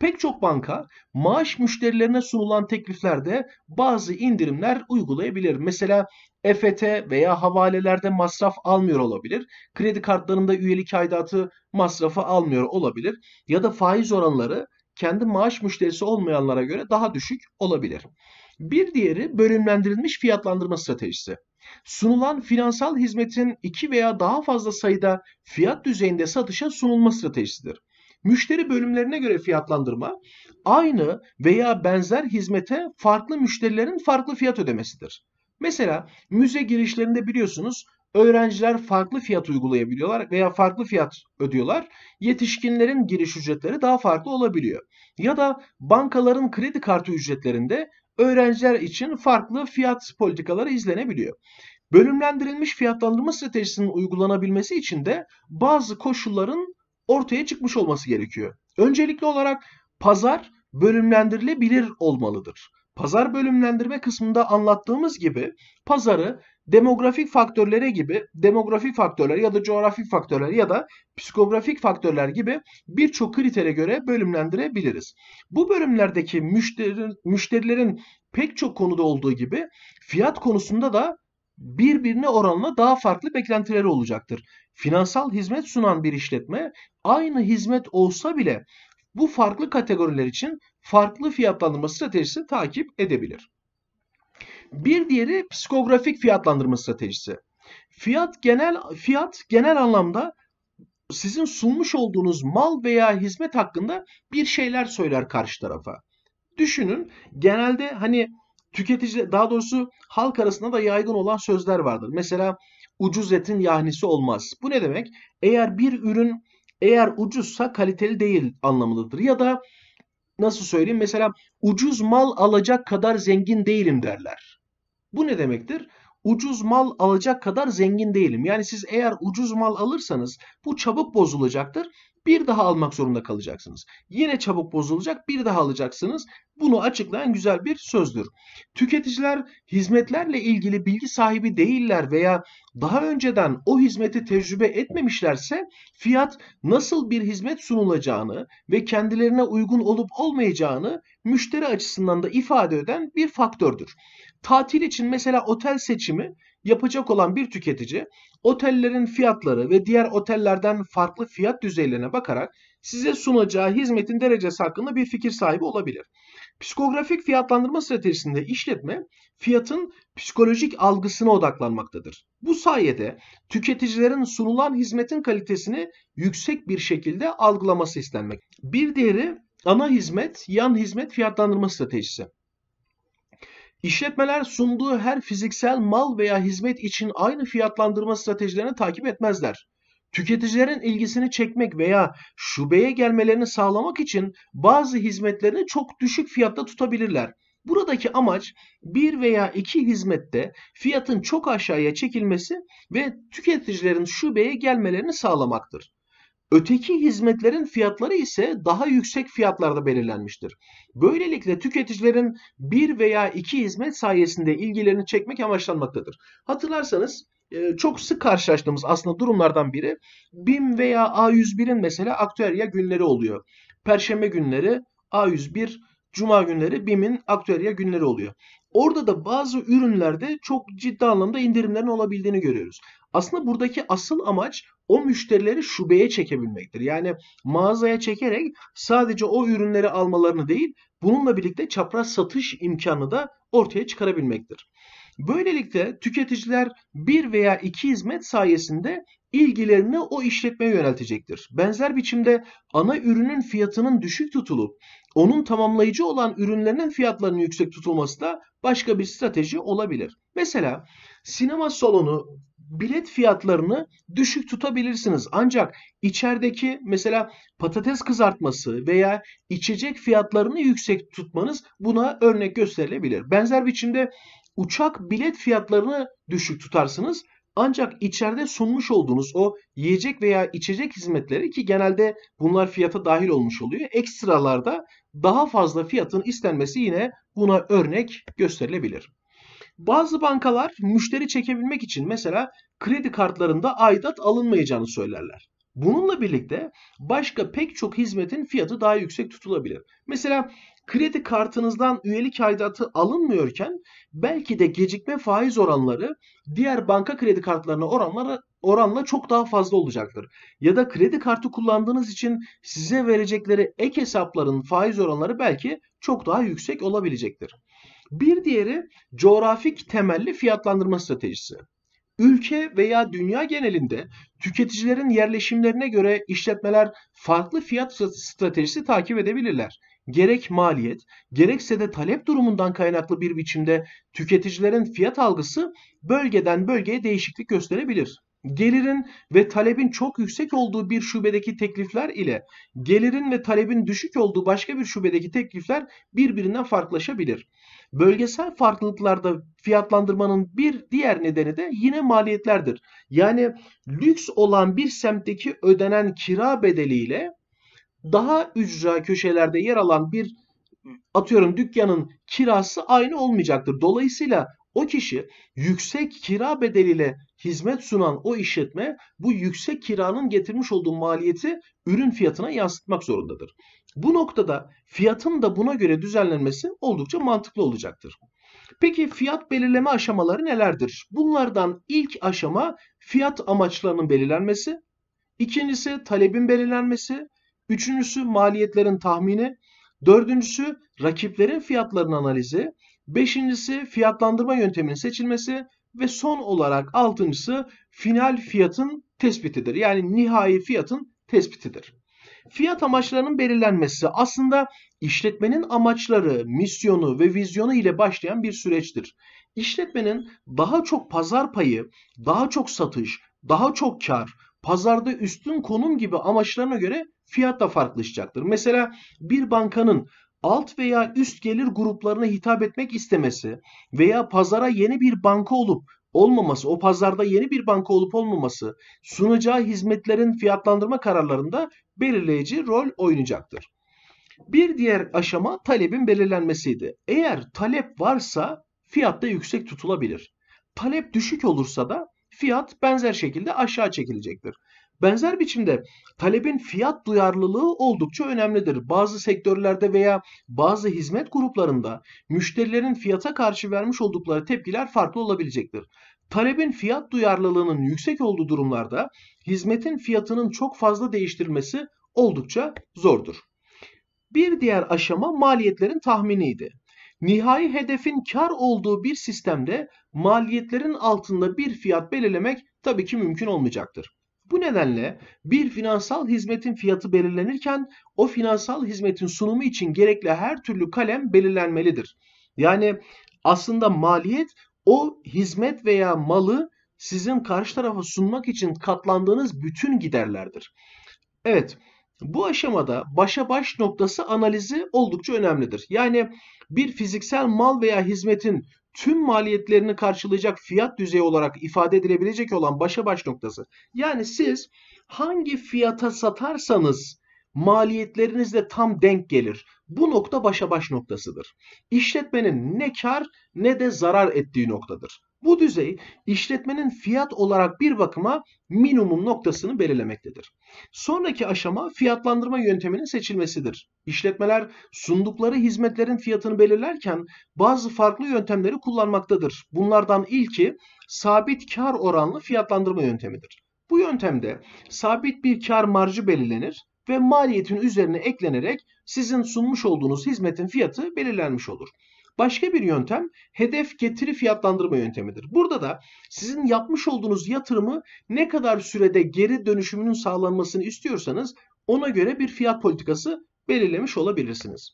Pek çok banka maaş müşterilerine sunulan tekliflerde bazı indirimler uygulayabilir. Mesela EFT veya havalelerde masraf almıyor olabilir. Kredi kartlarında üyelik aidatı masrafı almıyor olabilir. Ya da faiz oranları kendi maaş müşterisi olmayanlara göre daha düşük olabilir. Bir diğeri bölümlendirilmiş fiyatlandırma stratejisi. Sunulan finansal hizmetin iki veya daha fazla sayıda fiyat düzeyinde satışa sunulma stratejisidir. Müşteri bölümlerine göre fiyatlandırma aynı veya benzer hizmete farklı müşterilerin farklı fiyat ödemesidir. Mesela müze girişlerinde biliyorsunuz öğrenciler farklı fiyat uygulayabiliyorlar veya farklı fiyat ödüyorlar. Yetişkinlerin giriş ücretleri daha farklı olabiliyor. Ya da bankaların kredi kartı ücretlerinde öğrenciler için farklı fiyat politikaları izlenebiliyor. Bölümlendirilmiş fiyatlandırma stratejisinin uygulanabilmesi için de bazı koşulların ortaya çıkmış olması gerekiyor. Öncelikli olarak pazar bölümlendirilebilir olmalıdır. Pazar bölümlendirme kısmında anlattığımız gibi pazarı demografik faktörlere gibi demografik faktörler ya da coğrafik faktörler ya da psikografik faktörler gibi birçok kritere göre bölümlendirebiliriz. Bu bölümlerdeki müşteri, müşterilerin pek çok konuda olduğu gibi fiyat konusunda da birbirine oranla daha farklı beklentileri olacaktır. Finansal hizmet sunan bir işletme aynı hizmet olsa bile bu farklı kategoriler için farklı fiyatlandırma stratejisi takip edebilir. Bir diğeri psikografik fiyatlandırma stratejisi. Fiyat genel fiyat genel anlamda sizin sunmuş olduğunuz mal veya hizmet hakkında bir şeyler söyler karşı tarafa. Düşünün genelde hani tüketici daha doğrusu halk arasında da yaygın olan sözler vardır. Mesela ucuz etin yahnisi olmaz. Bu ne demek? Eğer bir ürün eğer ucuzsa kaliteli değil anlamındadır. Ya da nasıl söyleyeyim mesela ucuz mal alacak kadar zengin değilim derler. Bu ne demektir? Ucuz mal alacak kadar zengin değilim. Yani siz eğer ucuz mal alırsanız bu çabuk bozulacaktır bir daha almak zorunda kalacaksınız. Yine çabuk bozulacak bir daha alacaksınız. Bunu açıklayan güzel bir sözdür. Tüketiciler hizmetlerle ilgili bilgi sahibi değiller veya daha önceden o hizmeti tecrübe etmemişlerse fiyat nasıl bir hizmet sunulacağını ve kendilerine uygun olup olmayacağını müşteri açısından da ifade eden bir faktördür. Tatil için mesela otel seçimi yapacak olan bir tüketici otellerin fiyatları ve diğer otellerden farklı fiyat düzeylerine bakarak size sunacağı hizmetin derecesi hakkında bir fikir sahibi olabilir. Psikografik fiyatlandırma stratejisinde işletme fiyatın psikolojik algısına odaklanmaktadır. Bu sayede tüketicilerin sunulan hizmetin kalitesini yüksek bir şekilde algılaması istenmek. Bir diğeri ana hizmet, yan hizmet fiyatlandırma stratejisi. İşletmeler sunduğu her fiziksel mal veya hizmet için aynı fiyatlandırma stratejilerini takip etmezler. Tüketicilerin ilgisini çekmek veya şubeye gelmelerini sağlamak için bazı hizmetlerini çok düşük fiyatta tutabilirler. Buradaki amaç bir veya iki hizmette fiyatın çok aşağıya çekilmesi ve tüketicilerin şubeye gelmelerini sağlamaktır. Öteki hizmetlerin fiyatları ise daha yüksek fiyatlarda belirlenmiştir. Böylelikle tüketicilerin bir veya iki hizmet sayesinde ilgilerini çekmek amaçlanmaktadır. Hatırlarsanız e, çok sık karşılaştığımız aslında durumlardan biri BİM veya A101'in mesela aktüerya günleri oluyor. Perşembe günleri A101, Cuma günleri BİM'in aktüerya günleri oluyor. Orada da bazı ürünlerde çok ciddi anlamda indirimlerin olabildiğini görüyoruz. Aslında buradaki asıl amaç o müşterileri şubeye çekebilmektir. Yani mağazaya çekerek sadece o ürünleri almalarını değil, bununla birlikte çapraz satış imkanı da ortaya çıkarabilmektir. Böylelikle tüketiciler bir veya iki hizmet sayesinde ilgilerini o işletmeye yöneltecektir. Benzer biçimde ana ürünün fiyatının düşük tutulup onun tamamlayıcı olan ürünlerinin fiyatlarının yüksek tutulması da başka bir strateji olabilir. Mesela sinema salonu bilet fiyatlarını düşük tutabilirsiniz. Ancak içerideki mesela patates kızartması veya içecek fiyatlarını yüksek tutmanız buna örnek gösterilebilir. Benzer biçimde uçak bilet fiyatlarını düşük tutarsınız. Ancak içeride sunmuş olduğunuz o yiyecek veya içecek hizmetleri ki genelde bunlar fiyata dahil olmuş oluyor. Ekstralarda daha fazla fiyatın istenmesi yine buna örnek gösterilebilir. Bazı bankalar müşteri çekebilmek için mesela kredi kartlarında aidat alınmayacağını söylerler. Bununla birlikte başka pek çok hizmetin fiyatı daha yüksek tutulabilir. Mesela kredi kartınızdan üyelik aidatı alınmıyorken belki de gecikme faiz oranları diğer banka kredi kartlarına oranlara oranla çok daha fazla olacaktır. Ya da kredi kartı kullandığınız için size verecekleri ek hesapların faiz oranları belki çok daha yüksek olabilecektir. Bir diğeri coğrafik temelli fiyatlandırma stratejisi. Ülke veya dünya genelinde tüketicilerin yerleşimlerine göre işletmeler farklı fiyat stratejisi takip edebilirler. Gerek maliyet, gerekse de talep durumundan kaynaklı bir biçimde tüketicilerin fiyat algısı bölgeden bölgeye değişiklik gösterebilir gelirin ve talebin çok yüksek olduğu bir şubedeki teklifler ile gelirin ve talebin düşük olduğu başka bir şubedeki teklifler birbirinden farklılaşabilir. Bölgesel farklılıklarda fiyatlandırmanın bir diğer nedeni de yine maliyetlerdir. Yani lüks olan bir semtteki ödenen kira bedeliyle daha ücra köşelerde yer alan bir atıyorum dükkanın kirası aynı olmayacaktır. Dolayısıyla o kişi yüksek kira bedeliyle hizmet sunan o işletme bu yüksek kiranın getirmiş olduğu maliyeti ürün fiyatına yansıtmak zorundadır. Bu noktada fiyatın da buna göre düzenlenmesi oldukça mantıklı olacaktır. Peki fiyat belirleme aşamaları nelerdir? Bunlardan ilk aşama fiyat amaçlarının belirlenmesi, ikincisi talebin belirlenmesi, üçüncüsü maliyetlerin tahmini, dördüncüsü rakiplerin fiyatlarının analizi, beşincisi fiyatlandırma yönteminin seçilmesi ve son olarak altıncısı final fiyatın tespitidir. Yani nihai fiyatın tespitidir. Fiyat amaçlarının belirlenmesi aslında işletmenin amaçları, misyonu ve vizyonu ile başlayan bir süreçtir. İşletmenin daha çok pazar payı, daha çok satış, daha çok kar, pazarda üstün konum gibi amaçlarına göre fiyat da farklılaşacaktır. Mesela bir bankanın alt veya üst gelir gruplarına hitap etmek istemesi veya pazara yeni bir banka olup olmaması, o pazarda yeni bir banka olup olmaması sunacağı hizmetlerin fiyatlandırma kararlarında belirleyici rol oynayacaktır. Bir diğer aşama talebin belirlenmesiydi. Eğer talep varsa fiyat da yüksek tutulabilir. Talep düşük olursa da fiyat benzer şekilde aşağı çekilecektir. Benzer biçimde talebin fiyat duyarlılığı oldukça önemlidir. Bazı sektörlerde veya bazı hizmet gruplarında müşterilerin fiyata karşı vermiş oldukları tepkiler farklı olabilecektir. Talebin fiyat duyarlılığının yüksek olduğu durumlarda hizmetin fiyatının çok fazla değiştirilmesi oldukça zordur. Bir diğer aşama maliyetlerin tahminiydi. Nihai hedefin kar olduğu bir sistemde maliyetlerin altında bir fiyat belirlemek tabii ki mümkün olmayacaktır. Bu nedenle bir finansal hizmetin fiyatı belirlenirken o finansal hizmetin sunumu için gerekli her türlü kalem belirlenmelidir. Yani aslında maliyet o hizmet veya malı sizin karşı tarafa sunmak için katlandığınız bütün giderlerdir. Evet, bu aşamada başa baş noktası analizi oldukça önemlidir. Yani bir fiziksel mal veya hizmetin tüm maliyetlerini karşılayacak fiyat düzeyi olarak ifade edilebilecek olan başa baş noktası. Yani siz hangi fiyata satarsanız maliyetleriniz de tam denk gelir. Bu nokta başa baş noktasıdır. İşletmenin ne kar ne de zarar ettiği noktadır. Bu düzey işletmenin fiyat olarak bir bakıma minimum noktasını belirlemektedir. Sonraki aşama fiyatlandırma yönteminin seçilmesidir. İşletmeler sundukları hizmetlerin fiyatını belirlerken bazı farklı yöntemleri kullanmaktadır. Bunlardan ilki sabit kar oranlı fiyatlandırma yöntemidir. Bu yöntemde sabit bir kar marjı belirlenir ve maliyetin üzerine eklenerek sizin sunmuş olduğunuz hizmetin fiyatı belirlenmiş olur. Başka bir yöntem hedef getiri fiyatlandırma yöntemidir. Burada da sizin yapmış olduğunuz yatırımı ne kadar sürede geri dönüşümünün sağlanmasını istiyorsanız ona göre bir fiyat politikası belirlemiş olabilirsiniz.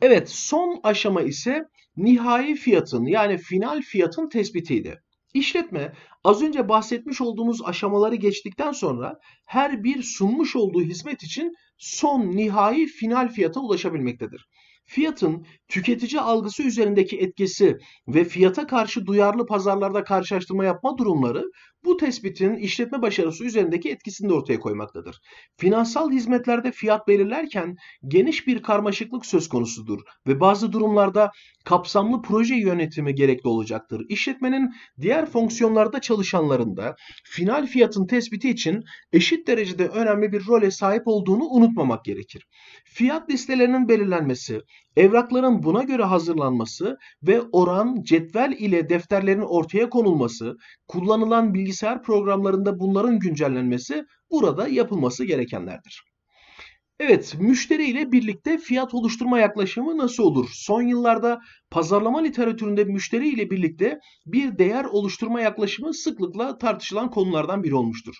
Evet son aşama ise nihai fiyatın yani final fiyatın tespitiydi. İşletme az önce bahsetmiş olduğumuz aşamaları geçtikten sonra her bir sunmuş olduğu hizmet için son nihai final fiyata ulaşabilmektedir fiyatın tüketici algısı üzerindeki etkisi ve fiyata karşı duyarlı pazarlarda karşılaştırma yapma durumları bu tespitin işletme başarısı üzerindeki etkisini de ortaya koymaktadır. Finansal hizmetlerde fiyat belirlerken geniş bir karmaşıklık söz konusudur ve bazı durumlarda kapsamlı proje yönetimi gerekli olacaktır. İşletmenin diğer fonksiyonlarda çalışanlarında final fiyatın tespiti için eşit derecede önemli bir role sahip olduğunu unutmamak gerekir. Fiyat listelerinin belirlenmesi, evrakların buna göre hazırlanması ve oran, cetvel ile defterlerin ortaya konulması, kullanılan bilgi bilgisayar programlarında bunların güncellenmesi burada yapılması gerekenlerdir. Evet, müşteri ile birlikte fiyat oluşturma yaklaşımı nasıl olur? Son yıllarda pazarlama literatüründe müşteri ile birlikte bir değer oluşturma yaklaşımı sıklıkla tartışılan konulardan biri olmuştur.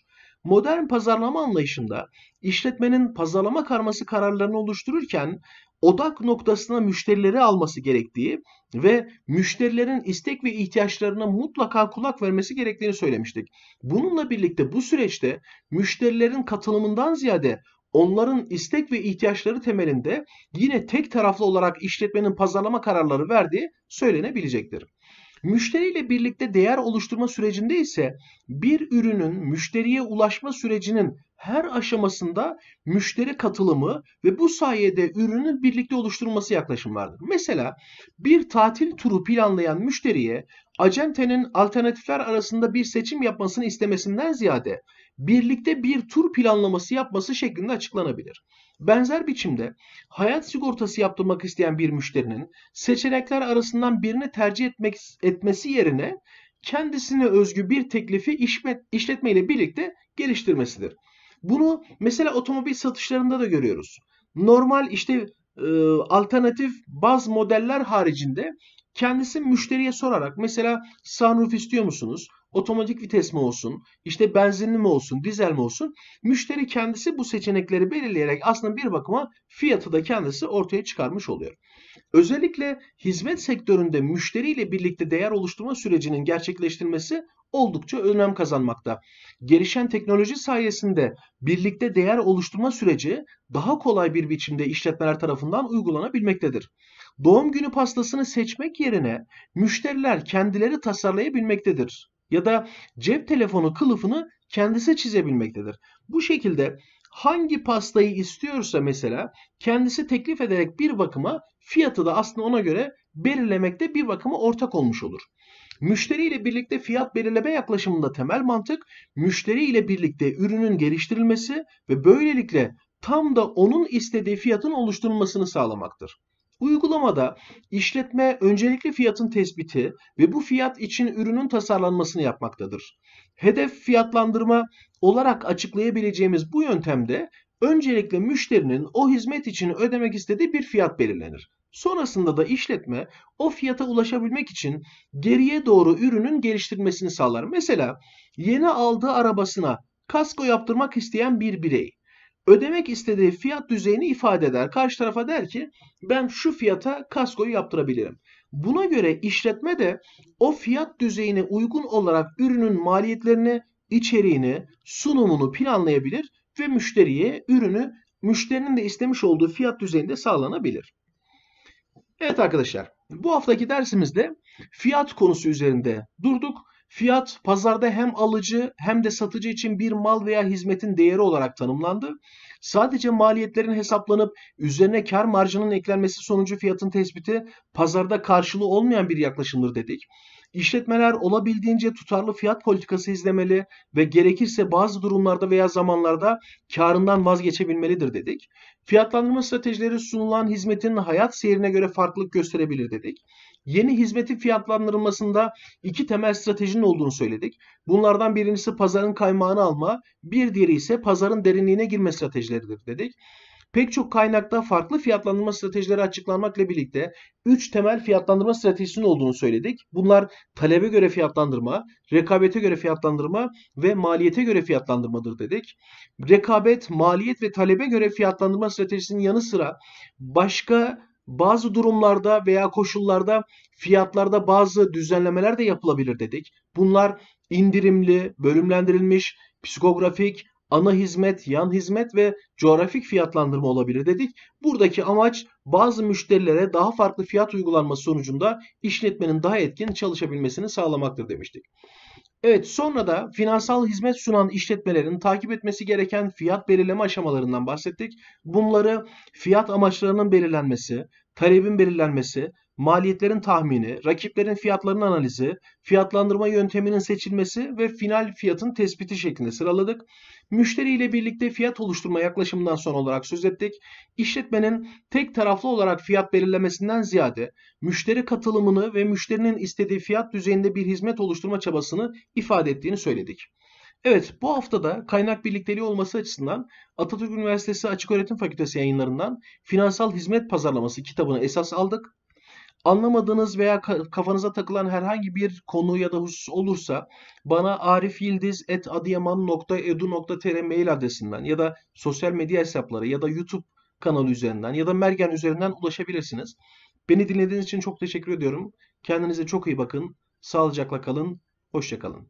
Modern pazarlama anlayışında işletmenin pazarlama karması kararlarını oluştururken odak noktasına müşterileri alması gerektiği ve müşterilerin istek ve ihtiyaçlarına mutlaka kulak vermesi gerektiğini söylemiştik. Bununla birlikte bu süreçte müşterilerin katılımından ziyade onların istek ve ihtiyaçları temelinde yine tek taraflı olarak işletmenin pazarlama kararları verdiği söylenebilecektir. Müşteriyle birlikte değer oluşturma sürecinde ise bir ürünün müşteriye ulaşma sürecinin her aşamasında müşteri katılımı ve bu sayede ürünün birlikte oluşturulması yaklaşım vardır. Mesela bir tatil turu planlayan müşteriye acentenin alternatifler arasında bir seçim yapmasını istemesinden ziyade birlikte bir tur planlaması yapması şeklinde açıklanabilir. Benzer biçimde hayat sigortası yaptırmak isteyen bir müşterinin seçenekler arasından birini tercih etmek etmesi yerine kendisine özgü bir teklifi işletme ile birlikte geliştirmesidir. Bunu mesela otomobil satışlarında da görüyoruz. Normal işte e, alternatif baz modeller haricinde kendisi müşteriye sorarak mesela sunroof istiyor musunuz? Otomatik vites mi olsun? İşte benzinli mi olsun? Dizel mi olsun? Müşteri kendisi bu seçenekleri belirleyerek aslında bir bakıma fiyatı da kendisi ortaya çıkarmış oluyor. Özellikle hizmet sektöründe müşteriyle birlikte değer oluşturma sürecinin gerçekleştirilmesi oldukça önem kazanmakta. Gelişen teknoloji sayesinde birlikte değer oluşturma süreci daha kolay bir biçimde işletmeler tarafından uygulanabilmektedir. Doğum günü pastasını seçmek yerine müşteriler kendileri tasarlayabilmektedir ya da cep telefonu kılıfını kendisi çizebilmektedir. Bu şekilde hangi pastayı istiyorsa mesela kendisi teklif ederek bir bakıma fiyatı da aslında ona göre belirlemekte bir bakıma ortak olmuş olur. Müşteri ile birlikte fiyat belirleme yaklaşımında temel mantık müşteri ile birlikte ürünün geliştirilmesi ve böylelikle tam da onun istediği fiyatın oluşturulmasını sağlamaktır. Uygulamada işletme öncelikli fiyatın tespiti ve bu fiyat için ürünün tasarlanmasını yapmaktadır. Hedef fiyatlandırma olarak açıklayabileceğimiz bu yöntemde öncelikle müşterinin o hizmet için ödemek istediği bir fiyat belirlenir. Sonrasında da işletme o fiyata ulaşabilmek için geriye doğru ürünün geliştirmesini sağlar. Mesela yeni aldığı arabasına kasko yaptırmak isteyen bir birey ödemek istediği fiyat düzeyini ifade eder. Karşı tarafa der ki ben şu fiyata kaskoyu yaptırabilirim. Buna göre işletme de o fiyat düzeyine uygun olarak ürünün maliyetlerini, içeriğini, sunumunu planlayabilir ve müşteriye ürünü müşterinin de istemiş olduğu fiyat düzeyinde sağlanabilir. Evet arkadaşlar bu haftaki dersimizde fiyat konusu üzerinde durduk. Fiyat pazarda hem alıcı hem de satıcı için bir mal veya hizmetin değeri olarak tanımlandı. Sadece maliyetlerin hesaplanıp üzerine kar marjının eklenmesi sonucu fiyatın tespiti pazarda karşılığı olmayan bir yaklaşımdır dedik. İşletmeler olabildiğince tutarlı fiyat politikası izlemeli ve gerekirse bazı durumlarda veya zamanlarda karından vazgeçebilmelidir dedik. Fiyatlandırma stratejileri sunulan hizmetin hayat seyrine göre farklılık gösterebilir dedik. Yeni hizmetin fiyatlandırılmasında iki temel stratejinin olduğunu söyledik. Bunlardan birincisi pazarın kaymağını alma, bir diğeri ise pazarın derinliğine girme stratejileridir dedik. Pek çok kaynakta farklı fiyatlandırma stratejileri açıklanmakla birlikte 3 temel fiyatlandırma stratejisinin olduğunu söyledik. Bunlar talebe göre fiyatlandırma, rekabete göre fiyatlandırma ve maliyete göre fiyatlandırmadır dedik. Rekabet, maliyet ve talebe göre fiyatlandırma stratejisinin yanı sıra başka bazı durumlarda veya koşullarda fiyatlarda bazı düzenlemeler de yapılabilir dedik. Bunlar indirimli, bölümlendirilmiş, psikografik, ana hizmet, yan hizmet ve coğrafik fiyatlandırma olabilir dedik. Buradaki amaç bazı müşterilere daha farklı fiyat uygulanması sonucunda işletmenin daha etkin çalışabilmesini sağlamaktır demiştik. Evet sonra da finansal hizmet sunan işletmelerin takip etmesi gereken fiyat belirleme aşamalarından bahsettik. Bunları fiyat amaçlarının belirlenmesi, talebin belirlenmesi, maliyetlerin tahmini, rakiplerin fiyatlarının analizi, fiyatlandırma yönteminin seçilmesi ve final fiyatın tespiti şeklinde sıraladık. Müşteriyle birlikte fiyat oluşturma yaklaşımından son olarak söz ettik. İşletmenin tek taraflı olarak fiyat belirlemesinden ziyade müşteri katılımını ve müşterinin istediği fiyat düzeyinde bir hizmet oluşturma çabasını ifade ettiğini söyledik. Evet bu haftada kaynak birlikteliği olması açısından Atatürk Üniversitesi Açık Öğretim Fakültesi yayınlarından Finansal Hizmet Pazarlaması kitabını esas aldık. Anlamadığınız veya kafanıza takılan herhangi bir konu ya da husus olursa bana arifyildiz.adıyaman.edu.tr mail adresinden ya da sosyal medya hesapları ya da YouTube kanalı üzerinden ya da Mergen üzerinden ulaşabilirsiniz. Beni dinlediğiniz için çok teşekkür ediyorum. Kendinize çok iyi bakın. Sağlıcakla kalın. Hoşçakalın.